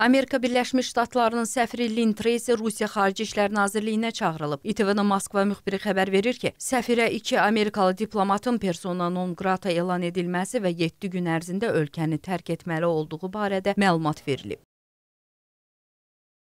Amerika Birləşmiş Ştatlarının səfiri Lin Treysi Rusiya Xarici İşlər Nazirliyinə çağırılıb. ITV-nin Moskva müxbiri xəbər verir ki, səfirə iki Amerikalı diplomatın persona non grata elan edilməsi və 7 gün ərzində ölkəni tərk etməli olduğu barədə məlumat verilib.